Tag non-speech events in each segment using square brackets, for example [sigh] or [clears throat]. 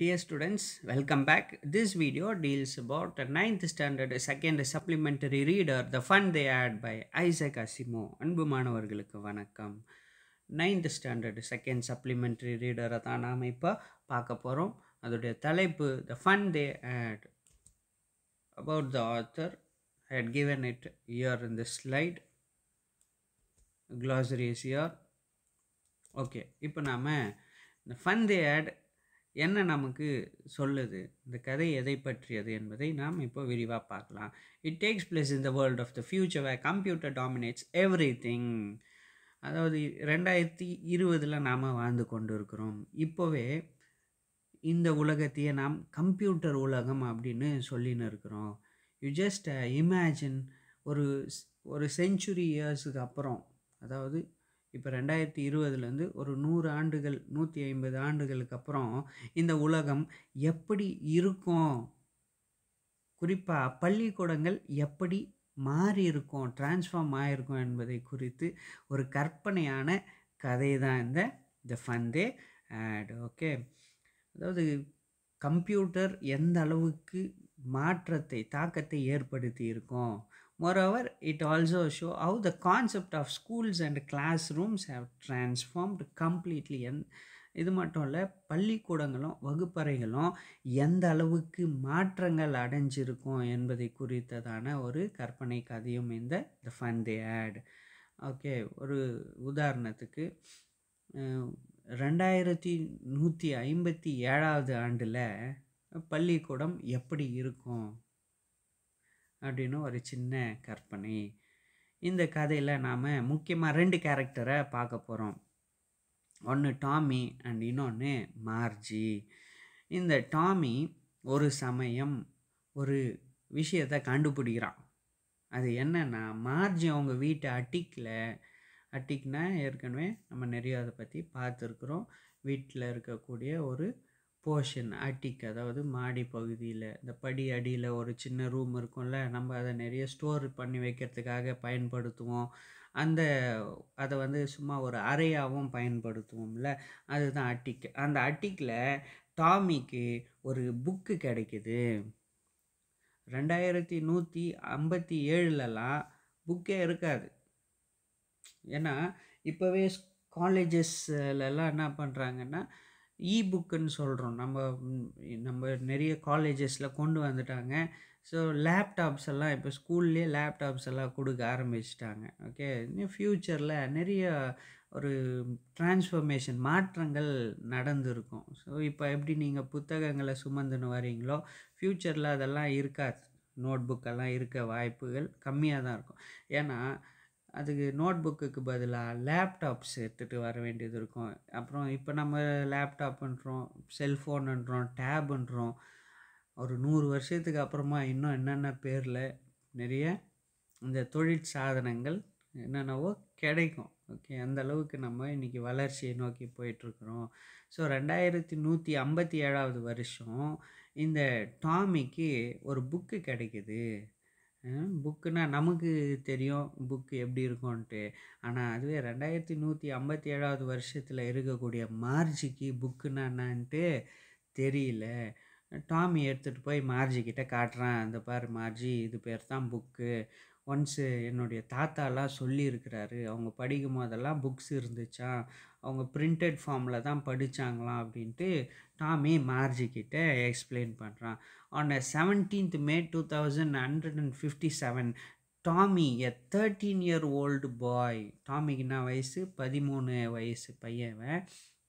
Dear students welcome back this video deals about a 9th standard second supplementary reader, The Fun They Had by Isaac Asimo. அன்பு மாணவர்களுக்கு வணக்கம் ninth standard second supplementary ரீடரை தான் நாம் இப்போ பார்க்க போகிறோம் அதோடைய தலைப்பு the fun they had about the author had given it here in the slide glossary is here okay இப்போ நாம் இந்த ஃபன் தே ஆட் என்ன நமக்கு சொல்லுது இந்த கதை எதை பற்றியது என்பதை நாம் இப்போ விரிவாக பார்க்கலாம் it takes place in the world of the future where computer dominates everything அதாவது ரெண்டாயிரத்தி இருபதில் நாம் வாழ்ந்து கொண்டு இருக்கிறோம் இப்போவே இந்த உலகத்தையே நாம் கம்ப்யூட்டர் உலகம் அப்படின்னு சொல்லின்னு இருக்கிறோம் யூ ஜஸ்ட் இமேஜின் ஒரு ஒரு செஞ்சுரி இயர்ஸுக்கு அப்புறம் அதாவது இப்போ ரெண்டாயிரத்தி இருபதுலேருந்து ஒரு நூறு ஆண்டுகள் நூற்றி ஐம்பது ஆண்டுகளுக்கு அப்புறம் இந்த உலகம் எப்படி இருக்கும் குறிப்பாக பள்ளிக்கூடங்கள் எப்படி மாறி இருக்கும் டிரான்ஸ்ஃபார்ம் ஆகிருக்கும் என்பதை குறித்து ஒரு கற்பனையான கதை தான் இந்த த ஃபந்தே ஆட் ஓகே அதாவது கம்ப்யூட்டர் எந்த அளவுக்கு மாற்றத்தை தாக்கத்தை ஏற்படுத்தி இருக்கும் it also show shows the concept of schools and and rooms have transformed completely and இது மட்டும் இல்லை பள்ளிக்கூடங்களும் வகுப்பறைகளும் எந்த அளவுக்கு மாற்றங்கள் அடைஞ்சிருக்கும் என்பதை குறித்ததான ஒரு கற்பனை கதையும் இந்த the fun the had okay ஒரு உதாரணத்துக்கு ரெண்டாயிரத்தி நூற்றி ஐம்பத்தி ஏழாவது ஆண்டில் பள்ளிக்கூடம் எப்படி இருக்கும் அப்படின்னு ஒரு சின்ன கற்பனை இந்த கதையில் நாம் முக்கியமாக ரெண்டு கேரக்டரை பார்க்க போகிறோம் ஒன்று டாமி அண்ட் இன்னொன்று மார்ஜி இந்த டாமி ஒரு சமயம் ஒரு விஷயத்தை கண்டுபிடிக்கிறான் அது என்னென்னா மார்ஜி அவங்க வீட்டை அட்டிக்கில் அட்டிக்னா ஏற்கனவே நம்ம நிறைய அதை பற்றி பார்த்துருக்குறோம் வீட்டில் இருக்கக்கூடிய ஒரு போர்ஷன் அட்டிக் அதாவது மாடி பகுதியில் இந்த படி அடியில் ஒரு சின்ன ரூம் இருக்கும்ல நம்ம அதை நிறைய ஸ்டோர் பண்ணி வைக்கிறதுக்காக பயன்படுத்துவோம் அந்த அதை வந்து சும்மா ஒரு அறையாகவும் பயன்படுத்துவோம்ல அதுதான் அட்டிக் அந்த அட்டிக்கில் டாமிக்கு ஒரு புக்கு கிடைக்குது ரெண்டாயிரத்தி நூற்றி ஐம்பத்தி ஏழுலலாம் புக்கே இருக்காது ஏன்னா இப்போவே காலேஜஸ்லலாம் என்ன பண்ணுறாங்கன்னா இ புக்குன்னு சொல்கிறோம் நம்ம நம்ம நிறைய காலேஜஸில் கொண்டு வந்துட்டாங்க ஸோ லேப்டாப்ஸ் எல்லாம் இப்போ ஸ்கூல்லேயே லேப்டாப்ஸ் எல்லாம் கொடுக்க ஆரம்பிச்சிட்டாங்க ஓகே ஃப்யூச்சரில் நிறைய ஒரு டிரான்ஸ்ஃபர்மேஷன் மாற்றங்கள் நடந்திருக்கும் ஸோ இப்போ எப்படி நீங்கள் புத்தகங்களை சுமந்துன்னு வரீங்களோ ஃப்யூச்சரில் அதெல்லாம் இருக்காது நோட் புக்கெல்லாம் இருக்க வாய்ப்புகள் கம்மியாக தான் இருக்கும் ஏன்னா அதுக்கு நோட் புக்குக்கு பதிலாக லேப்டாப்ஸ் எடுத்துகிட்டு வர வேண்டியது இருக்கும் அப்புறம் இப்போ நம்ம லேப்டாப்ன்றோம் செல்ஃபோனுன்றோம் டேபுன்றோம் ஒரு நூறு வருஷத்துக்கு அப்புறமா இன்னும் என்னென்ன பேரில் நிறைய இந்த தொழிற்சாதனங்கள் என்னென்னவோ கிடைக்கும் ஓகே அந்த அளவுக்கு நம்ம இன்றைக்கி வளர்ச்சியை நோக்கி போயிட்டுருக்குறோம் ஸோ ரெண்டாயிரத்தி நூற்றி ஐம்பத்தி ஏழாவது வருஷம் இந்த டாமிக்கு ஒரு புக்கு கிடைக்கிது புக்குன்னா நமக்கு தெரியும் புக்கு எப்படி இருக்கும்ன்ட்டு ஆனால் அதுவே ரெண்டாயிரத்தி நூற்றி ஐம்பத்தி ஏழாவது வருஷத்தில் இருக்கக்கூடிய மார்ஜிக்கு புக்குன்னா என்னான்ட்டு தெரியல டாமி எடுத்துகிட்டு போய் மார்ஜி கிட்டே காட்டுறான் அந்த பாரு மார்ஜி இது பேர் தான் புக்கு ஒன்ஸு என்னுடைய தாத்தாலாம் சொல்லியிருக்கிறாரு அவங்க படிக்கும் போதெல்லாம் புக்ஸ் இருந்துச்சா அவங்க பிரிண்டட் ஃபார்மில் தான் படித்தாங்களாம் அப்படின்ட்டு டாமி மார்ஜிக்கிட்ட எக்ஸ்பிளைன் பண்ணுறான் on seventeenth May two thousand hundred and fifty seven Tommy a thirteen year old boy டாமிக்கு என்ன வயசு பதிமூணு வயசு பையன்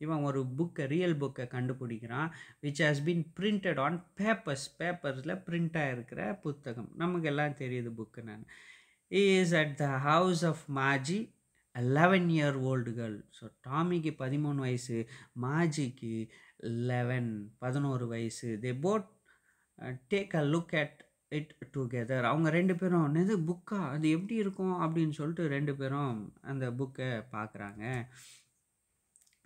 இவன் ஒரு புக்கை ரியல் புக்கை கண்டுபிடிக்கிறான் which has been printed on papers பேப்பர்ஸில் பிரிண்ட் ஆகிருக்கிற புத்தகம் நமக்கு எல்லாம் தெரியுது புக்கு நான் is at the house of Margie eleven year 11 year so டாமிக்கு பதிமூணு வயசு மாஜிக்கு லெவன் பதினோரு வயசு they both take a look at it together அவங்க ரெண்டு பேரும் என்னது புக்கா அது எப்படி இருக்கும் அப்படின்னு சொல்லிட்டு ரெண்டு பேரும் அந்த புக்கை பார்க்குறாங்க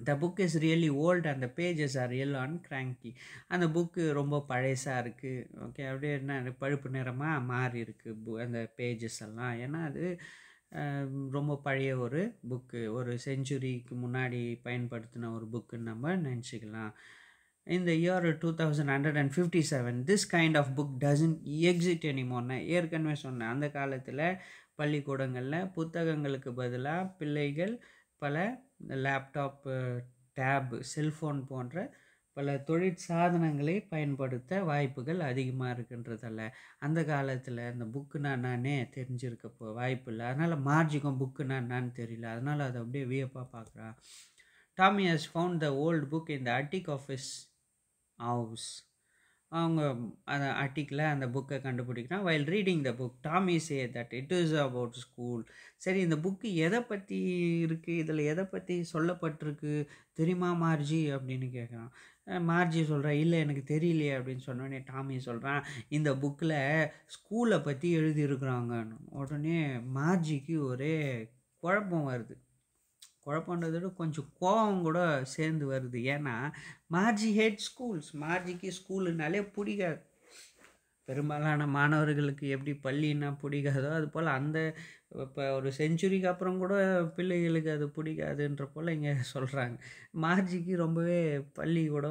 the book is really old அந்த pages are real and cranky அந்த புக்கு ரொம்ப பழையசாக இருக்குது ஓகே அப்படியே என்ன பழுப்பு நிறமாக மாறி இருக்குது பு அந்த பேஜஸ் எல்லாம் ஏன்னா அது ரொம்ப பழைய ஒரு புக்கு ஒரு செஞ்சுரிக்கு முன்னாடி பயன்படுத்தின ஒரு புக்குன்னு நம்ம நினச்சிக்கலாம் இந்த year two thousand hundred and fifty seven this kind of book doesn't exist எனிமோன்னு ஏற்கனவே சொன்னேன் அந்த காலத்தில் பள்ளிக்கூடங்களில் புத்தகங்களுக்கு பதிலாக பிள்ளைகள் பல லேப்டாப்பு டேபு செல்ஃபோன் போன்ற பல தொழிற்சாதனங்களை பயன்படுத்த வாய்ப்புகள் அதிகமாக இருக்குன்றதால அந்த காலத்தில் அந்த புக்குனா நானே தெரிஞ்சிருக்க போ வாய்ப்பு இல்லை அதனால் மார்ஜிக்கும் புக்குனா என்னான்னு தெரியல அதனால் அதை அப்படியே வியப்பாக பார்க்குறான் Tommy has found the old book இந்த அட்டிக் ஆஃபீஸ் ஹவுஸ் அவங்க அந்த ஆர்டிக்கில் அந்த புக்கை கண்டுபிடிக்கிறான் while reading the book Tommy say that it is about school சரி இந்த புக்கு எதை பற்றி இருக்குது இதில் எதை பற்றி சொல்லப்பட்டிருக்கு தெரியுமா மார்ஜி அப்படின்னு கேட்குறான் மார்ஜி சொல்கிறேன் இல்லை எனக்கு தெரியலையே அப்படின்னு சொன்னோடனே டாமி சொல்கிறான் இந்த புக்கில் ஸ்கூலை பற்றி எழுதியிருக்கிறாங்கன்னு உடனே மார்ஜிக்கு ஒரே குழப்பம் வருது குழப்பன்றதோட கொஞ்சம் கோபம் கூட சேர்ந்து வருது ஏன்னா மார்ஜி ஹேட் ஸ்கூல்ஸ் மார்ஜிக்கு ஸ்கூலுனாலே பிடிக்காது பெரும்பாலான மாணவர்களுக்கு எப்படி பள்ளின்னா பிடிக்காதோ அது போல் அந்த இப்போ ஒரு செஞ்சுரிக்கு அப்புறம் கூட பிள்ளைகளுக்கு அது பிடிக்காதுன்ற போல் இங்கே சொல்கிறாங்க மார்ஜிக்கு ரொம்பவே பள்ளி கூட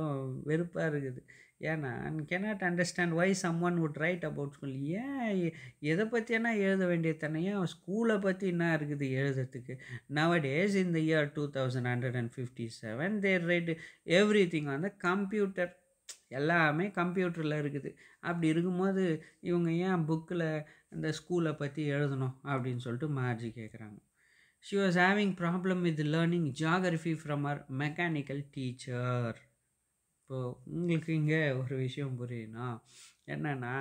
வெறுப்பாக இருக்குது ஏன்னா cannot understand why someone would write about school ஏன் எதை பற்றினா எழுத வேண்டிய தனியாக ஸ்கூலை பற்றி என்ன இருக்குது எழுதுறதுக்கு நவடேஸ் இந்த year two thousand hundred and fifty seven there write everything வந்து கம்ப்யூட்டர் எல்லாமே கம்ப்யூட்டரில் இருக்குது அப்படி இருக்கும்போது இவங்க ஏன் புக்கில் இந்த ஸ்கூலை பற்றி எழுதணும் அப்படின்னு சொல்லிட்டு மார்ஜி கேட்குறாங்க she was having problem with learning geography from her mechanical teacher இப்போது உங்களுக்கு இங்கே ஒரு விஷயம் புரியணும் என்னென்னா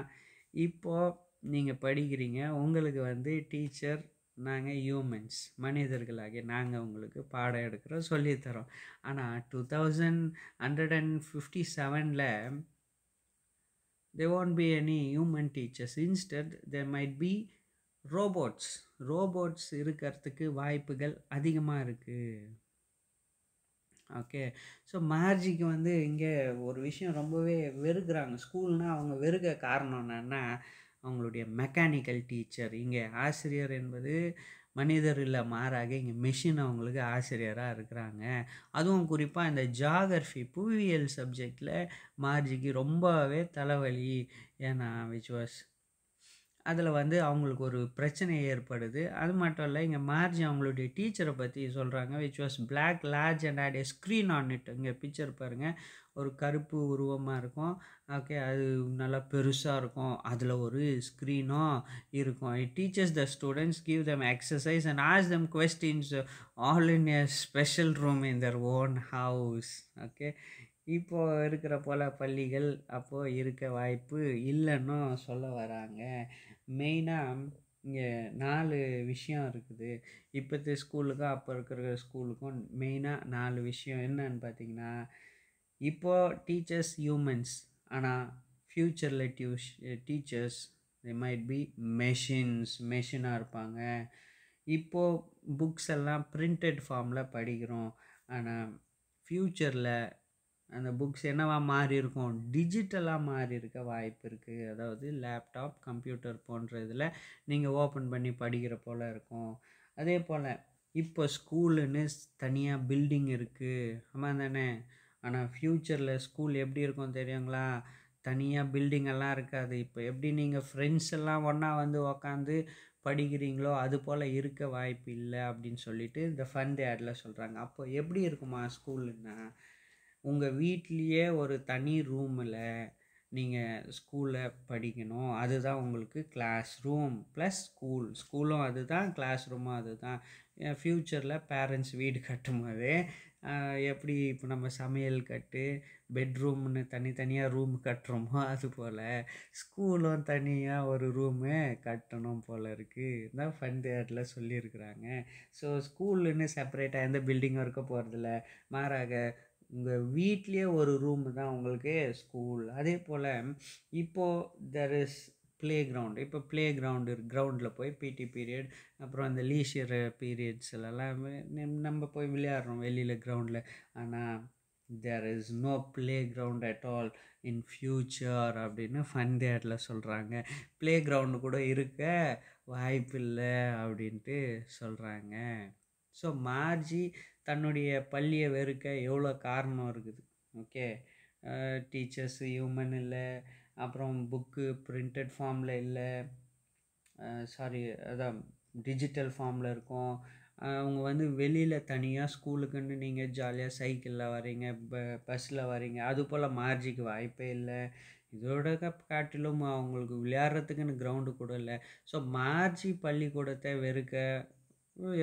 இப்போது நீங்கள் படிக்கிறீங்க உங்களுக்கு வந்து டீச்சர் நாங்கள் ஹியூமன்ஸ் மனிதர்களாகிய நாங்கள் உங்களுக்கு பாடம் எடுக்கிறோம் சொல்லித்தரோம் ஆனால் two thousand hundred and fifty செவனில் they won't be any human teachers instead they might be robots robots இருக்கிறதுக்கு வாய்ப்புகள் அதிகமாக இருக்குது ஓகே ஸோ மார்ஜிக்கு வந்து இங்கே ஒரு விஷயம் ரொம்பவே வெறுக்கிறாங்க ஸ்கூல்னால் அவங்க வெறுக்க காரணம் என்னென்னா அவங்களுடைய மெக்கானிக்கல் டீச்சர் இங்கே ஆசிரியர் என்பது மனிதர் இல்லை மாறாக இங்கே மிஷின் அவங்களுக்கு ஆசிரியராக இருக்கிறாங்க அதுவும் குறிப்பாக இந்த ஜாகிரஃபி புவியியல் சப்ஜெக்டில் மார்ஜிக்கு ரொம்பவே தலைவலி ஏன்னா விச் வாஸ் அதில் வந்து அவங்களுக்கு ஒரு பிரச்சனை ஏற்படுது அது மட்டும் இல்லை இங்கே மார்ஜ் அவங்களுடைய டீச்சரை பற்றி சொல்கிறாங்க which was black large and had a screen on it இங்கே பிக்சர் பாருங்கள் ஒரு கருப்பு உருவமாக இருக்கும் ஓகே அது நல்லா பெருசாக இருக்கும் அதில் ஒரு ஸ்க்ரீனும் இருக்கும் it teachers the students give them exercise and ask them questions all in a special room in their own house okay இப்போது இருக்கிற போல் பள்ளிகள் அப்போது இருக்க வாய்ப்பு இல்லைன்னு சொல்ல வராங்க மெயினாக இங்கே நாலு விஷயம் இருக்குது இப்போத்த ஸ்கூலுக்கும் அப்போ இருக்கிற ஸ்கூலுக்கும் மெயினாக நாலு விஷயம் என்னன்னு பார்த்தீங்கன்னா இப்போது டீச்சர்ஸ் ஹியூமன்ஸ் ஆனால் ஃப்யூச்சரில் டியூஷ் teachers they might be machines மெஷினாக இருப்பாங்க இப்போது புக்ஸ் எல்லாம் ப்ரிண்டட் ஃபார்மில் படிக்கிறோம் ஆனால் ஃப்யூச்சரில் அந்த புக்ஸ் என்னவாக மாறி இருக்கும் டிஜிட்டலாக மாறி இருக்க வாய்ப்பு இருக்குது அதாவது லேப்டாப் கம்ப்யூட்டர் போன்ற இதில் நீங்கள் ஓப்பன் பண்ணி படிக்கிற போல் இருக்கும் அதே போல் இப்போ ஸ்கூலுன்னு தனியாக பில்டிங் இருக்குது ஆமாம் தானே ஆனால் ஃப்யூச்சரில் ஸ்கூல் எப்படி இருக்கும் தெரியுங்களா தனியாக பில்டிங்கெல்லாம் இருக்காது இப்போ எப்படி நீங்கள் ஃப்ரெண்ட்ஸ் எல்லாம் ஒன்றா வந்து உக்காந்து படிக்கிறீங்களோ அது போல் இருக்க வாய்ப்பு இல்லை அப்படின்னு சொல்லிட்டு இந்த ஃபண்ட் ஆடில் சொல்கிறாங்க அப்போ எப்படி இருக்குமா ஸ்கூலுன்னா உங்கள் வீட்லேயே ஒரு தனி ரூமில் நீங்கள் ஸ்கூலில் படிக்கணும் அதுதான் உங்களுக்கு கிளாஸ் ரூம் ப்ளஸ் ஸ்கூல் ஸ்கூலும் அதுதான் கிளாஸ் ரூமும் அதுதான் ஃப்யூச்சரில் பேரண்ட்ஸ் வீடு கட்டும்போது எப்படி இப்போ நம்ம சமையல் கட்டு பெட்ரூம்னு தனித்தனியாக ரூம் கட்டுறோமோ அது போல் ஸ்கூலும் தனியாக ஒரு ரூமு கட்டணும் போல் இருக்குது தான் ஃபண்ட் இயரில் சொல்லியிருக்கிறாங்க ஸோ ஸ்கூலுன்னு செப்பரேட்டாக எந்த பில்டிங்கும் இருக்க போகிறதில்ல மாறாக உங்கள் வீட்லேயே ஒரு ரூம் தான் உங்களுக்கு ஸ்கூல் அதே போல் இப்போது தெர் இஸ் ப்ளே கிரவுண்ட் இப்போ ப்ளே கிரவுண்டு கிரவுண்டில் போய் பிடி பீரியட் அப்புறம் அந்த லீஷியர் பீரியட்ஸில் எல்லாம் நம்ம போய் விளையாடுறோம் வெளியில் கிரவுண்டில் ஆனால் there is no playground at all in future அப்படின்னு ஃபன் தேட்டில் சொல்கிறாங்க ப்ளே கிரவுண்டு கூட இருக்க வாய்ப்பில்லை அப்படின்ட்டு சொல்கிறாங்க ஸோ மார்ஜி தன்னுடைய பள்ளியை வெறுக்க எவ்வளோ காரணம் இருக்குது ஓகே டீச்சர்ஸ் ஹியூமன் இல்லை அப்புறம் புக்கு பிரிண்டட் ஃபார்மில் இல்லை சாரி அதான் டிஜிட்டல் ஃபார்மில் இருக்கும் அவங்க வந்து வெளியில் தனியாக ஸ்கூலுக்குன்னு நீங்கள் ஜாலியாக சைக்கிளில் வரீங்க ப பஸ்ஸில் வரீங்க அது போல் மார்ஜிக்கு வாய்ப்பே இல்லை இதோட காட்டிலும் அவங்களுக்கு விளையாடுறதுக்குன்னு கிரவுண்டு கூட இல்லை ஸோ மார்ஜி பள்ளிக்கூடத்தை வெறுக்க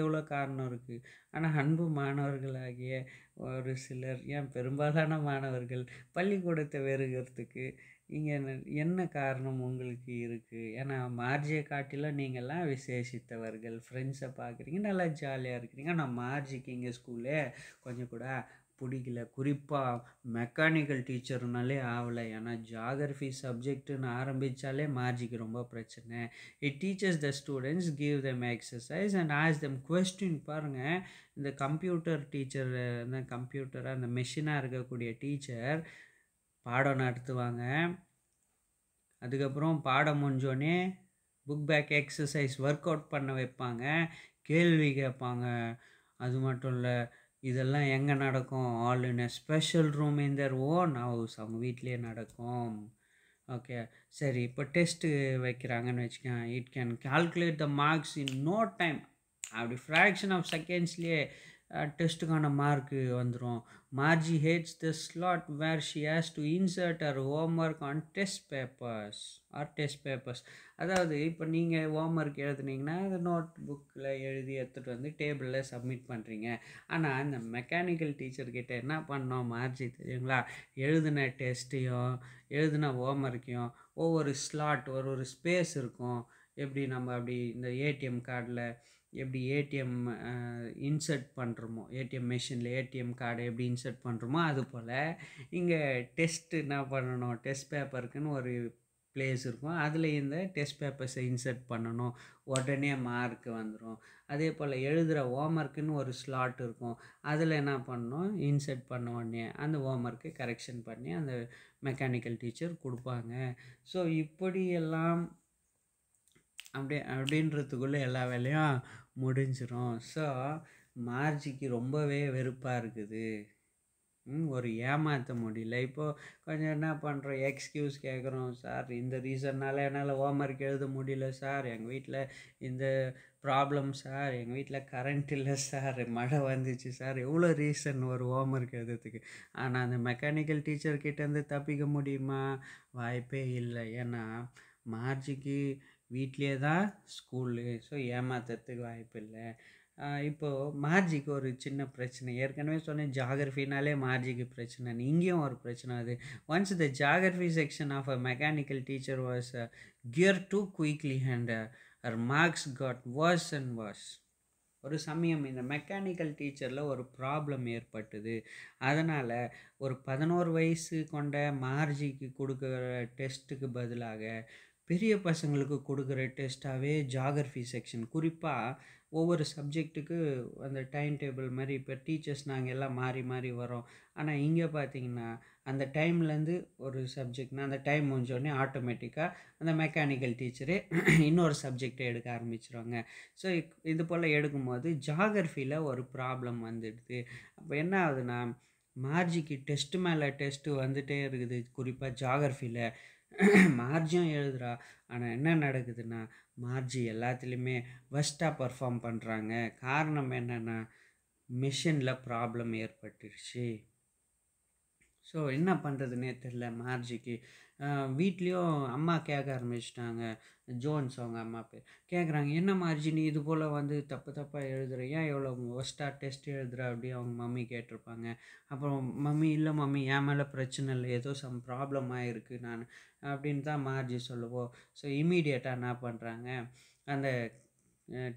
எவ்வளோ காரணம் இருக்குது ஆனால் அன்பு மாணவர்களாகிய ஒரு சிலர் ஏன் பெரும்பாலான மாணவர்கள் பள்ளிக்கூடத்தை வெறுகிறதுக்கு இங்கே என்ன காரணம் உங்களுக்கு இருக்குது ஏன்னா மார்ஜியை காட்டிலும் நீங்கள்லாம் விசேஷித்தவர்கள் ஃப்ரெண்ட்ஸை பார்க்குறீங்க நல்லா ஜாலியாக இருக்கிறீங்க ஆனால் மார்ஜிக்கு இங்கே ஸ்கூலே கொஞ்சம் கூட பிடிக்கல குறிப்பாக மெக்கானிக்கல் டீச்சர்னாலே ஆகலை ஏன்னா ஜாகிரஃபி சப்ஜெக்ட்டுன்னு ஆரம்பித்தாலே மார்ஜிக்கு ரொம்ப பிரச்சனை it teachers the students give them exercise and ask them question பாருங்கள் இந்த கம்ப்யூட்டர் டீச்சர் அந்த கம்ப்யூட்டராக அந்த மெஷினாக இருக்கக்கூடிய டீச்சர் பாடம் நடத்துவாங்க அதுக்கப்புறம் பாடம் முடிஞ்சோடனே book back exercise work out பண்ண வைப்பாங்க கேள்வி கேட்பாங்க அது மட்டும் இல்லை இதெல்லாம் எங்கே நடக்கும் all in a special room in their own house அவங்க வீட்லேயே நடக்கும் ஓகே சரி இப்போ டெஸ்ட்டு வைக்கிறாங்கன்னு வச்சுக்கேன் it can calculate the marks in no time அப்படி ஃப்ராக்ஷன் ஆஃப் செகண்ட்ஸ்லேயே டெஸ்ட்டுக்கான மார்க்கு வந்துடும் Margie hates the slot where she has to insert her homework and test papers or test papers அதாவது இப்போ நீங்கள் ஹோம் ஒர்க் எழுதுனீங்கன்னா அது note புக்கில் எழுதி எடுத்துகிட்டு வந்து டேபிளில் சப்மிட் பண்ணுறீங்க ஆனால் அந்த மெக்கானிக்கல் டீச்சர்கிட்ட என்ன பண்ணோம் மார்ஜி தெரியுங்களா எழுதின டெஸ்ட்டையும் எழுதின ஹோம் ஒர்க்கையும் ஒவ்வொரு ஸ்லாட் ஒரு ஒரு ஸ்பேஸ் இருக்கும் எப்படி நம்ம அப்படி இந்த ஏடிஎம் கார்டில் எப்படி ஏடிஎம் இன்சர்ட் பண்ணுறோமோ ஏடிஎம் மிஷினில் ஏடிஎம் கார்டை எப்படி இன்சர்ட் பண்ணுறோமோ அது போல் இங்கே டெஸ்ட்டு என்ன பண்ணணும் டெஸ்ட் பேப்பருக்குன்னு ஒரு பிளேஸ் இருக்கும் அதில் இந்த டெஸ்ட் பேப்பர்ஸை இன்சர்ட் பண்ணணும் உடனே மார்க் வந்துடும் அதே போல் எழுதுகிற ஹோம்ஒர்க்குன்னு ஒரு ஸ்லாட் இருக்கும் அதில் என்ன பண்ணணும் இன்சர்ட் பண்ண உடனே அந்த ஹோம்ஒர்க்கு கரெக்ஷன் பண்ணி அந்த மெக்கானிக்கல் டீச்சர் கொடுப்பாங்க ஸோ இப்படியெல்லாம் அப்படி அப்படின்றதுக்குள்ளே எல்லா வேலையும் முடிஞ்சிடும் ஸோ மார்ஜிக்கு ரொம்பவே வெறுப்பாக இருக்குது ஒரு ஏமாற்ற முடியல இப்போது கொஞ்சம் என்ன பண்ணுறோம் எக்ஸ்கியூஸ் கேட்குறோம் சார் இந்த ரீசன்னால் என்னால் ஹோம்ஒர்க் எழுத முடியல சார் எங்கள் வீட்டில் இந்த ப்ராப்ளம் சார் எங்கள் வீட்டில் கரண்ட் இல்லை சார் மழை வந்துச்சு சார் எவ்வளோ ரீசன் ஒரு ஹோம்ஒர்க் எழுதுறதுக்கு ஆனால் அந்த மெக்கானிக்கல் டீச்சர்கிட்டேருந்து தப்பிக்க முடியுமா வாய்ப்பே இல்லை ஏன்னா மார்ஜிக்கு வீட்லேயே தான் ஸ்கூலு ஸோ ஏமாத்துறதுக்கு வாய்ப்பு இல்லை இப்போது மார்ஜிக்கு ஒரு சின்ன பிரச்சனை ஏற்கனவே சொன்னேன் ஜாகிரஃபினாலே மார்ஜிக்கு பிரச்சனை இங்கேயும் ஒரு பிரச்சனை அது once the geography section of a mechanical teacher was gear too quickly and her marks got worse and worse ஒரு சமயம் இந்த மெக்கானிக்கல் டீச்சரில் ஒரு ப்ராப்ளம் ஏற்பட்டுது அதனால் ஒரு பதினோரு வயசு கொண்ட மார்ஜிக்கு கொடுக்குற டெஸ்ட்டுக்கு பதிலாக பெரிய பசங்களுக்கு கொடுக்குற டெஸ்ட்டாகவே ஜாகிரஃபி செக்ஷன் குறிப்பாக ஒவ்வொரு சப்ஜெக்ட்டுக்கு அந்த டைம் டேபிள் மாதிரி இப்போ டீச்சர்ஸ் நாங்கள் எல்லாம் மாறி மாறி வரோம் ஆனால் இங்கே பார்த்தீங்கன்னா அந்த டைம்லேருந்து ஒரு சப்ஜெக்ட்னா அந்த டைம் முடிஞ்சோடனே ஆட்டோமேட்டிக்காக அந்த மெக்கானிக்கல் டீச்சரே [clears throat] இன்னொரு சப்ஜெக்டை எடுக்க ஆரம்பிச்சிருவாங்க ஸோ இது போல் எடுக்கும்போது ஜாகிரஃபியில் ஒரு ப்ராப்ளம் வந்துடுது அப்போ என்ன ஆகுதுன்னா மார்ஜிக்கு டெஸ்ட்டு மேலே டெஸ்ட்டு வந்துகிட்டே இருக்குது குறிப்பாக ஜாகிரஃபியில் [clears throat] மார்ஜியும் எழுதுறா ஆனால் என்ன நடக்குதுன்னா மார்ஜி எல்லாத்துலேயுமே ஃபஸ்ட்டாக பர்ஃபார்ம் பண்ணுறாங்க காரணம் என்னென்னா மிஷினில் ப்ராப்ளம் ஏற்பட்டுருச்சு ஸோ என்ன பண்ணுறதுனே தெரில மார்ஜிக்கு வீட்லேயும் அம்மா கேட்க ஆரம்பிச்சிட்டாங்க ஜோன்ஸ் அவங்க அம்மா பேர் கேட்குறாங்க என்னம்மா அர்ஜினி இது போல் வந்து தப்பு தப்பாக எழுதுகிற ஏன் எவ்வளோ ஒஸ்ட்டாக டெஸ்ட் எழுதுகிற அப்படி அவங்க மம்மி கேட்டிருப்பாங்க அப்புறம் மம்மி இல்லை மம்மி என் மேலே பிரச்சனை இல்லை ஏதோ சம் ப்ராப்ளமாக இருக்குது நான் அப்படின்னு தான் மார்ஜி சொல்லுவோம் ஸோ இமீடியட்டாக என்ன பண்ணுறாங்க அந்த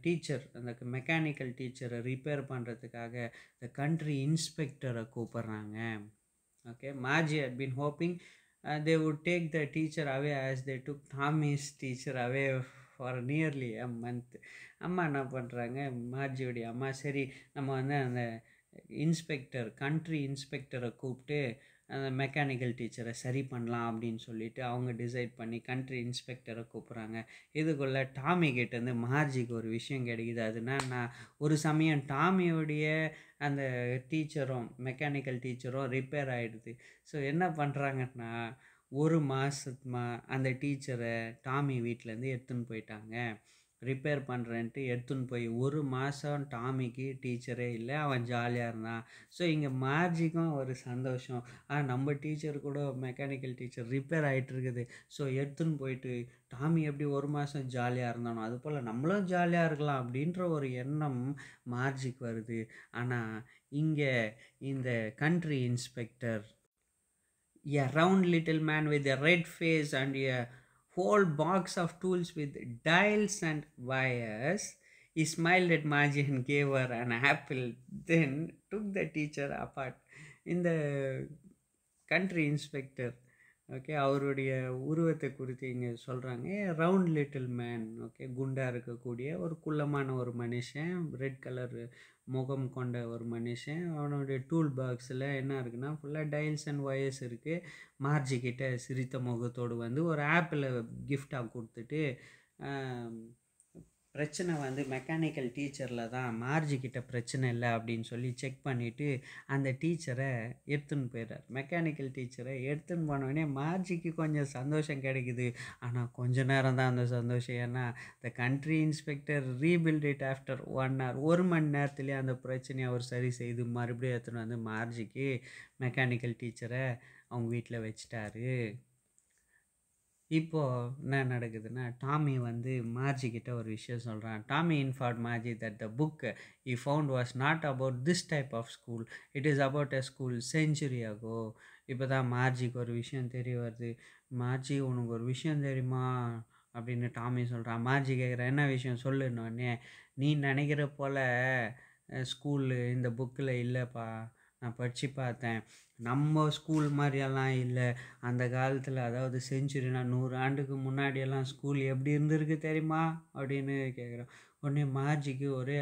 டீச்சர் அந்த மெக்கானிக்கல் டீச்சரை ரிப்பேர் பண்ணுறதுக்காக இந்த கண்ட்ரி இன்ஸ்பெக்டரை கூப்பிட்றாங்க okay Margie had been hoping and they would take the teacher away as they took Tommy's teacher away for nearly a month அம்மா என்ன பண்ணுறாங்க மார்ஜியோடைய அம்மா சரி நம்ம வந்து அந்த இன்ஸ்பெக்டர் கண்ட்ரி இன்ஸ்பெக்டரை கூப்பிட்டு மெக்கானிக்கல் டீச்சரை சரி பண்ணலாம் அப்படின்னு சொல்லிட்டு அவங்க டிசைட் பண்ணி கண்ட்ரி இன்ஸ்பெக்டரை கூப்பிட்றாங்க இதுக்குள்ளே டாமி கிட்டேருந்து மார்ஜிக்கு ஒரு விஷயம் கிடைக்குது அதுனா நான் ஒரு சமயம் டாமியோடைய அந்த டீச்சரும் மெக்கானிக்கல் டீச்சரும் ரிப்பேர் ஆகிடுது ஸோ என்ன பண்ணுறாங்கன்னா ஒரு மாதமா அந்த டீச்சரை டாமி வீட்டிலேருந்து எடுத்துன்னு போயிட்டாங்க ரிப்பேர் பண்ணுறேன்ட்டு எடுத்துன்னு போய் ஒரு மாதம் டாமிக்கு டீச்சரே இல்லை அவன் ஜாலியாக இருந்தான் ஸோ இங்கே மார்ஜிக்கும் ஒரு சந்தோஷம் ஆனால் நம்ம டீச்சர் கூட மெக்கானிக்கல் டீச்சர் ரிப்பேர் ஆகிட்டு இருக்குது ஸோ எடுத்துன்னு போயிட்டு டாமி எப்படி ஒரு மாதம் ஜாலியாக இருந்தானோ அது போல் நம்மளும் ஜாலியாக இருக்கலாம் அப்படின்ற ஒரு எண்ணம் மார்ஜிக்கு வருது ஆனால் இங்கே இந்த country inspector a round little man with a red face and a whole box of tools with dials and wires. He smiled at Maji and gave her an apple, then took the teacher apart. In the country inspector okay அவருடைய உருவத்தை குறித்து இங்கே சொல்கிறாங்க round little man okay குண்டாக இருக்கக்கூடிய ஒரு குள்ளமான ஒரு மனுஷன் ரெட் கலர் முகம் கொண்ட ஒரு மனுஷன் அவனுடைய டூல் பாக்ஸில் என்ன இருக்குன்னா ஃபுல்லாக டைல்ஸ் அண்ட் ஒயர்ஸ் இருக்குது மார்ஜிக்கிட்ட சிரித்த முகத்தோடு வந்து ஒரு ஆப்பில் கிஃப்டாக கொடுத்துட்டு பிரச்சனை வந்து மெக்கானிக்கல் டீச்சரில் தான் மார்ஜிக்கிட்ட பிரச்சனை இல்லை அப்படின்னு சொல்லி செக் பண்ணிவிட்டு அந்த டீச்சரை எடுத்துன்னு போயிடுறார் மெக்கானிக்கல் டீச்சரை எடுத்துன்னு போனோடனே மார்ஜிக்கு கொஞ்சம் சந்தோஷம் கிடைக்குது ஆனால் கொஞ்ச நேரம் தான் அந்த சந்தோஷம் ஏன்னா the country inspector rebuild it after one hour ஒரு மணி நேரத்துலேயே அந்த பிரச்சனையை அவர் சரி செய்து மறுபடியும் எடுத்துன்னு வந்து மார்ஜிக்கு மெக்கானிக்கல் டீச்சரை அவங்க வீட்டில் வச்சிட்டாரு இப்போது என்ன நடக்குதுன்னா டாமி வந்து மார்ஜி கிட்ட ஒரு விஷயம் சொல்கிறான் Tommy informed Margie that the book I found was not about this type of school it is about a school century ago இப்போ தான் மார்ஜிக்கு ஒரு விஷயம் தெரிய வருது மார்ஜி உனக்கு ஒரு விஷயம் தெரியுமா அப்படின்னு டாமி சொல்கிறான் மார்ஜி கேட்குற என்ன விஷயம் சொல்லுன்னொடனே நீ நினைக்கிற போல் ஸ்கூலு இந்த புக்கில் இல்லைப்பா நான் படித்து பார்த்தேன் நம்ம ஸ்கூல் மாதிரியெல்லாம் இல்லை அந்த காலத்தில் அதாவது செஞ்சுரினா நூறு ஆண்டுக்கு முன்னாடியெல்லாம் ஸ்கூல் எப்படி இருந்திருக்கு தெரியுமா அப்படின்னு கேட்குறோம் உடனே மார்ஜிக்கு ஒரே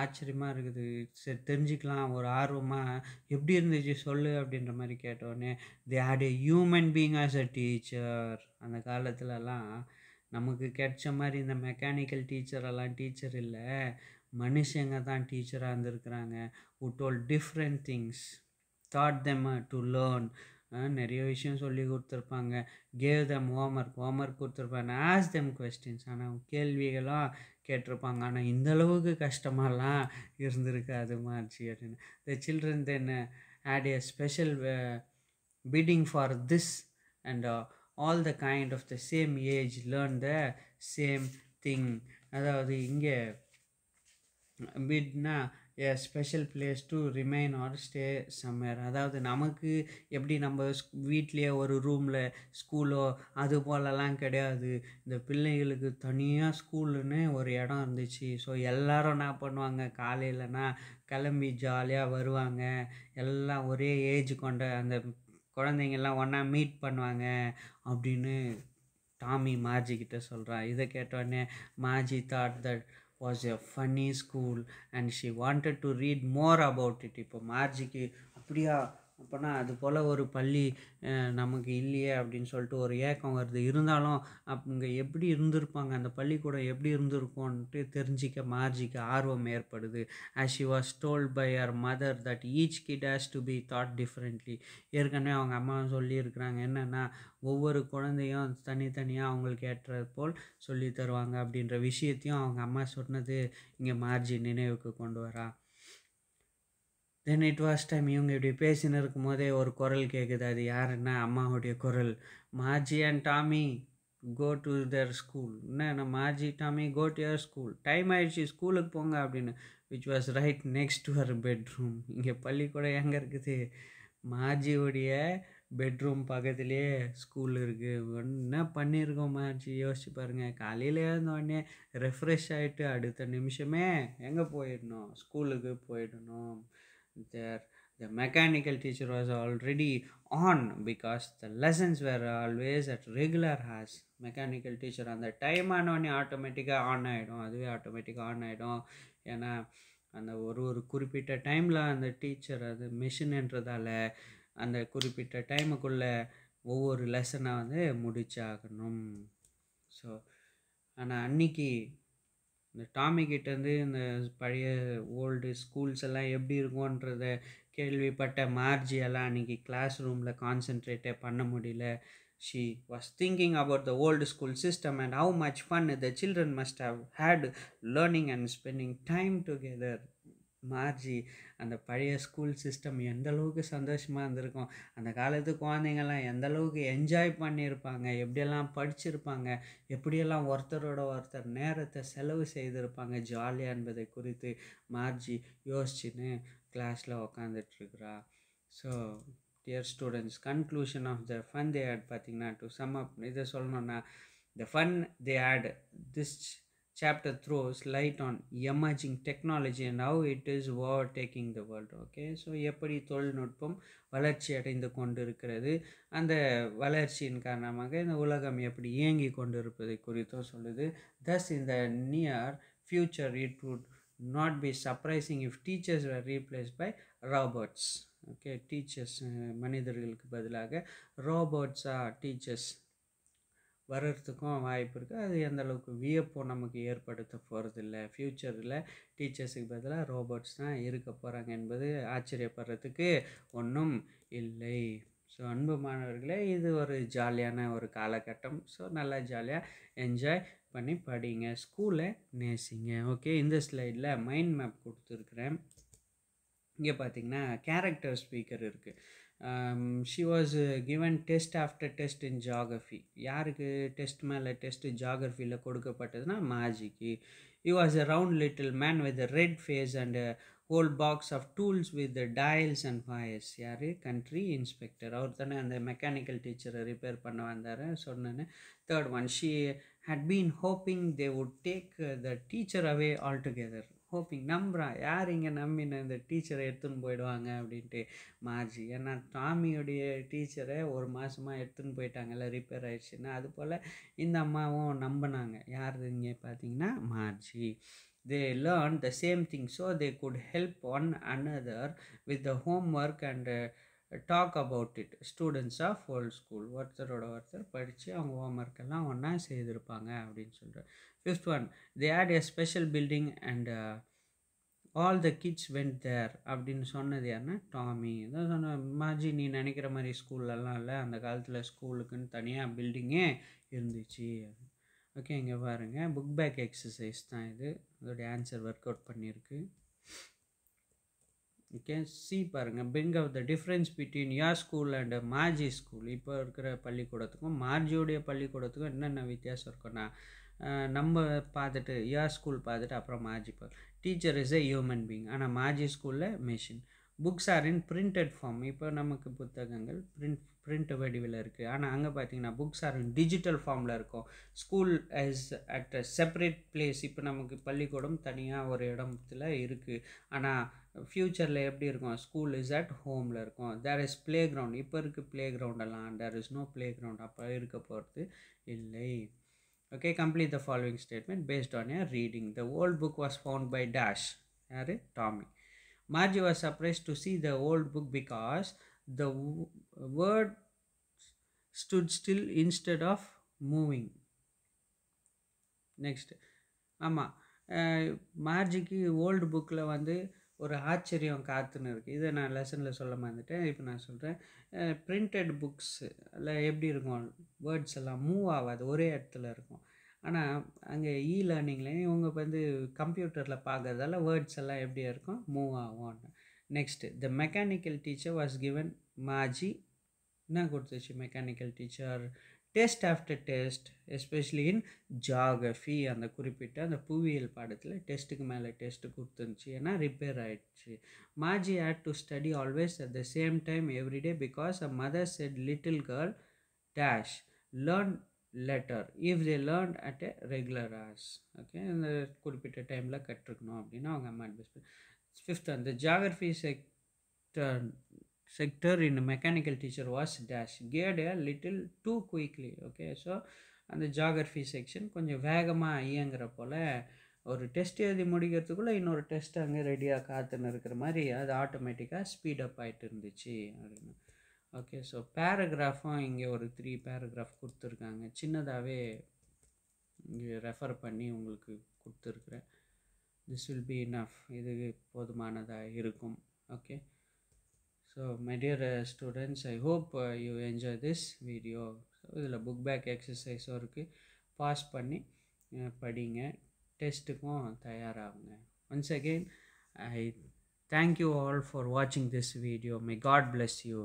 ஆச்சரியமாக இருக்குது சரி தெரிஞ்சுக்கலாம் ஒரு ஆர்வமாக எப்படி இருந்துச்சு சொல்லு அப்படின்ற மாதிரி கேட்டோடனே they had a human being as a teacher அந்த காலத்துலலாம் நமக்கு கிடைச்ச மாதிரி இந்த மெக்கானிக்கல் டீச்சரெல்லாம் டீச்சர் இல்லை மனுஷங்க தான் டீச்சராக இருந்திருக்கிறாங்க who told different things taught them to learn நிறைய விஷயம் சொல்லி கொடுத்துருப்பாங்க gave them homework homework கொடுத்துருப்பாங்க ஆஸ் தெம் கொஸ்டின்ஸ் ஆனால் கேள்விகளாக கேட்டிருப்பாங்க ஆனால் இந்தளவுக்கு கஷ்டமாலாம் இருந்திருக்காது மார்ச்சி அப்படின்னு the children then had a special building for this and all the kind of the same age learn the same thing அதாவது இங்கே பிட்னா a special place to remain or stay summer அதாவது நமக்கு எப்படி நம்ம வீட்லேயே ஒரு ரூமில் ஸ்கூலோ அது போலலாம் கிடையாது இந்த பிள்ளைகளுக்கு தனியாக ஸ்கூலுன்னு ஒரு இடம் இருந்துச்சு ஸோ எல்லோரும் என்ன பண்ணுவாங்க காலையிலனா கிளம்பி ஜாலியாக வருவாங்க எல்லாம் ஒரே ஏஜ் கொண்ட அந்த குழந்தைங்கள்லாம் ஒன்றா மீட் பண்ணுவாங்க அப்படின்னு டாமி மாஜி கிட்ட சொல்கிறான் இதை கேட்டோடனே Margie thought that was a funny school and she wanted to read more about it இப்போ மார்ஜிக்கு அப்படியா அப்போனா அது போல் ஒரு பள்ளி நமக்கு இல்லையே அப்படின்னு சொல்லிட்டு ஒரு ஏக்கம் வருது இருந்தாலும் அவங்க எப்படி இருந்திருப்பாங்க அந்த பள்ளிக்கூடம் எப்படி இருந்திருக்கும்ன்ட்டு தெரிஞ்சிக்க மார்ஜிக்க ஆர்வம் ஏற்படுது as she was told by her mother that each kid has to be taught differently ஏற்கனவே அவங்க அம்மா சொல்லியிருக்கிறாங்க என்னென்னா ஒவ்வொரு குழந்தையும் தனித்தனியாக அவங்களுக்கு ஏற்றது போல் சொல்லி தருவாங்க அப்படின்ற விஷயத்தையும் அவங்க அம்மா சொன்னது இங்கே மார்ஜி நினைவுக்கு கொண்டு வரா தென் இட் வாஸ் டைம் இவங்க இப்படி பேசின்னு இருக்கும் போதே ஒரு குரல் கேட்குது அது யாருன்னா அம்மாவுடைய குரல் Margie and Tommy go to their school என்ன Margie Tommy go to your school time ஆயிடுச்சு ஸ்கூலுக்கு போங்க அப்படின்னு which was right next to bedroom இங்கே பள்ளிக்கூடம் எங்கே இருக்குது மாஜியுடைய பெட்ரூம் பக்கத்துலேயே ஸ்கூல் இருக்குது என்ன பண்ணியிருக்கோம் மாஜி யோசிச்சு பாருங்கள் காலையில் இருந்தோடனே ரெஃப்ரெஷ் ஆகிட்டு அடுத்த நிமிஷமே எங்கே போயிடணும் ஸ்கூலுக்கு போயிடணும் there the mechanical teacher was already on because the lessons were always at regular hours mechanical teacher அந்த டைம் ஆனோடனே ஆட்டோமேட்டிக்காக ஆன் ஆகிடும் அதுவே ஆட்டோமேட்டிக்காக ஆன் ஆகிடும் ஏன்னா அந்த ஒரு ஒரு குறிப்பிட்ட டைமில் அந்த டீச்சர் அது மிஷின்ன்றதால அந்த குறிப்பிட்ட டைமுக்குள்ளே ஒவ்வொரு லெசனை வந்து முடிச்சாகணும் ஸோ ஆனால் அன்னைக்கு இந்த டாமி கிட்டேருந்து இந்த பழைய ஓல்டு ஸ்கூல்ஸ் எல்லாம் எப்படி இருக்கும்ன்றத கேள்விப்பட்ட மார்ஜி எல்லாம் அன்றைக்கி கிளாஸ் ரூமில் கான்சென்ட்ரேட்டே பண்ண முடியல she was thinking about the old school system and how much fun the children must have had learning and spending time together Margie அந்த பழைய ஸ்கூல் சிஸ்டம் எந்த அளவுக்கு சந்தோஷமாக இருந்திருக்கும் அந்த காலத்து குழந்தைங்கள்லாம் எந்த அளவுக்கு என்ஜாய் பண்ணியிருப்பாங்க எப்படியெல்லாம் படிச்சிருப்பாங்க எப்படியெல்லாம் ஒருத்தரோட ஒருத்தர் நேரத்தை செலவு செய்திருப்பாங்க ஜாலியாக என்பதை குறித்து மார்ஜி யோசிச்சுன்னு கிளாஸில் உக்காந்துட்ருக்குறா so dear students conclusion of the fun they had பார்த்தீங்கன்னா டு சம் அப் இதை சொல்லணுன்னா the fun they had this chapter throws light on emerging technology and how it is overtaking the world okay so எப்படி தொழில்நுட்பம் வளர்ச்சி அடைந்து கொண்டிருக்கிறது அந்த வளர்ச்சியின் காரணமாக இந்த உலகம் எப்படி இயங்கி கொண்டிருப்பதை குறித்தோ சொல்லுது thus in the near future it would not be surprising if teachers are replace by robots okay teachers மனிதர்களுக்கு பதிலாக ராபர்ட்ஸாக டீச்சர்ஸ் வர்றதுக்கும் வாய்ப்பு இருக்குது அது எந்த அளவுக்கு வியப்போ நமக்கு ஏற்படுத்த போகிறதில்ல ஃப்யூச்சரில் டீச்சர்ஸுக்கு பதிலாக ரோபோட்ஸ் தான் இருக்க போகிறாங்க என்பது ஆச்சரியப்படுறதுக்கு ஒன்றும் இல்லை ஸோ அன்பு மாணவர்களே இது ஒரு ஜாலியான ஒரு காலகட்டம் ஸோ நல்லா ஜாலியாக என்ஜாய் பண்ணி படிங்க ஸ்கூலை நேசிங்க ஓகே இந்த ஸ்லைடில் மைண்ட் மேப் கொடுத்துருக்குறேன் இங்கே பார்த்தீங்கன்னா கேரக்டர் ஸ்பீக்கர் இருக்குது she was given test after test in geography யாருக்கு டெஸ்ட் மேலே டெஸ்ட்டு ஜாகிரஃபியில் கொடுக்கப்பட்டதுன்னா மேஜிக்கு you was a round little man with red face and whole box of tools with dials and fires யார் கண்ட்ரி இன்ஸ்பெக்டர் அவர் தானே அந்த மெக்கானிக்கல் டீச்சரை ரிப்பேர் பண்ண வந்தார் சொன்னேன்னு third one she had been hoping they would take the teacher away all hoping நம்புகிறான் யார் இங்கே நம்பின இந்த டீச்சரை எடுத்துன்னு போயிடுவாங்க அப்படின்ட்டு மார்ஜி ஏன்னா டாமியுடைய டீச்சரை ஒரு மாதமாக எடுத்துன்னு போயிட்டாங்கல்ல ரிப்பேர் ஆயிடுச்சுன்னா அது போல் இந்த அம்மாவும் நம்பினாங்க யார் இங்கே பார்த்தீங்கன்னா Margie they learn the same thing so they could help one another with the homework and talk about it students of old school ஒருத்தரோட ஒருத்தர் படித்து அவங்க ஹோம் ஒர்க்கெல்லாம் ஒன்றா செய்திருப்பாங்க அப்படின்னு சொல்கிறேன் Fifth one they had a special building and all the kids went there அப்படின்னு சொன்னது யாருன்னா டாமி இதான் சொன்ன மாஜி நீ நினைக்கிற மாதிரி ஸ்கூல்லலாம் இல்லை அந்த காலத்தில் ஸ்கூலுக்குன்னு தனியாக பில்டிங்கே இருந்துச்சு ஓகே இங்கே பாருங்கள் புக் பேக் எக்ஸசைஸ் தான் இது அதோடய ஆன்சர் ஒர்க் அவுட் பண்ணியிருக்கு ஓகே சி பாருங்கள் பிங் of the difference between your school and Margie school இப்போ இருக்கிற பள்ளிக்கூடத்துக்கும் மார்ஜியோடைய பள்ளிக்கூடத்துக்கும் என்னென்ன வித்தியாசம் இருக்குன்னா நம்ம பார்த்துட்டு யார் ஸ்கூல் பார்த்துட்டு அப்புறம் Margie teacher is a human being ஆனால் மாஜி ஸ்கூலில் machine books are in printed form இப்போ நமக்கு புத்தகங்கள் பிரிண்ட் பிரிண்ட் வடிவில் இருக்குது ஆனால் அங்கே பார்த்திங்கன்னா புக்ஸ் ஆர் இன் டிஜிட்டல் ஃபார்மில் இருக்கும் school is at a separate place இப்போ நமக்கு பள்ளிக்கூடம் தனியாக ஒரு இடத்துல இருக்குது ஆனால் ஃப்யூச்சரில் எப்படி இருக்கும் ஸ்கூல் இஸ் அட் ஹோமில் இருக்கும் தேர் இஸ் ப்ளே கிரவுண்ட் இப்போ இருக்குது ப்ளே கிரவுண்டெல்லாம் there is no playground அப்போ இருக்க போகிறது இல்லை okay complete the following statement based on your reading the old book was found by dash tommy margie was surprised to see the old book because the word stood still instead of moving next ஆமாம் old old புக்கில் வந்து ஒரு ஆச்சரியம் காத்துன்னு இருக்குது இதை நான் லெசனில் சொல்ல மாதிரிட்டேன் இப்போ நான் சொல்கிறேன் பிரிண்டட் இல்லை எப்படி இருக்கும் வேர்ட்ஸ் எல்லாம் மூவ் ஆகாது ஒரே இடத்துல இருக்கும் ஆனால் அங்கே இ லேர்னிங்கில் இவங்க வந்து கம்ப்யூட்டரில் பார்க்குறதால வேர்ட்ஸ் எல்லாம் எப்படி இருக்கும் மூவ் ஆகும் next the mechanical teacher was given Margie என்ன கொடுத்துச்சு mechanical teacher test after test especially in geography அந்த குறிப்பிட்ட அந்த புவியியல் பாடத்தில் டெஸ்ட்டுக்கு மேலே டெஸ்ட்டு கொடுத்துருந்துச்சு ஏன்னா ரிப்பேர் ஆகிடுச்சு Margie had to study always at the same time everyday because a mother said little girl dash learn letter if they learn at a regular hours okay அந்த குறிப்பிட்ட டைமில் கற்றுக்கணும் அப்படின்னா அவங்க அம்மா அட்வைஸ் ஃபிஃப்த் அந்த geography sector sector in mechanical teacher was dash geared little too quickly okay so அந்த geography section கொஞ்சம் வேகமாக இயங்குற போல் ஒரு டெஸ்ட் எழுதி முடிக்கிறதுக்குள்ளே இன்னொரு டெஸ்ட் அங்கே ரெடியாக காத்துன்னு இருக்கிற மாதிரி அது ஆட்டோமேட்டிக்காக ஸ்பீடப் ஆகிட்டு இருந்துச்சு அப்படின்னு ஓகே ஸோ பேராகிராஃபும் இங்கே ஒரு த்ரீ பேராகிராஃப் கொடுத்துருக்காங்க சின்னதாகவே இங்கே ரெஃபர் பண்ணி உங்களுக்கு கொடுத்துருக்குறேன் திஸ் வில் பி இனஃப் இது போதுமானதாக இருக்கும் okay so my dear uh, students i hope uh, you enjoy this video இதில் புக் பேக் எக்ஸசைஸும் இருக்குது பாஸ் பண்ணி படிங்க டெஸ்ட்டுக்கும் தயாராகுங்க once again I thank you all for வாட்சிங் this video may God bless you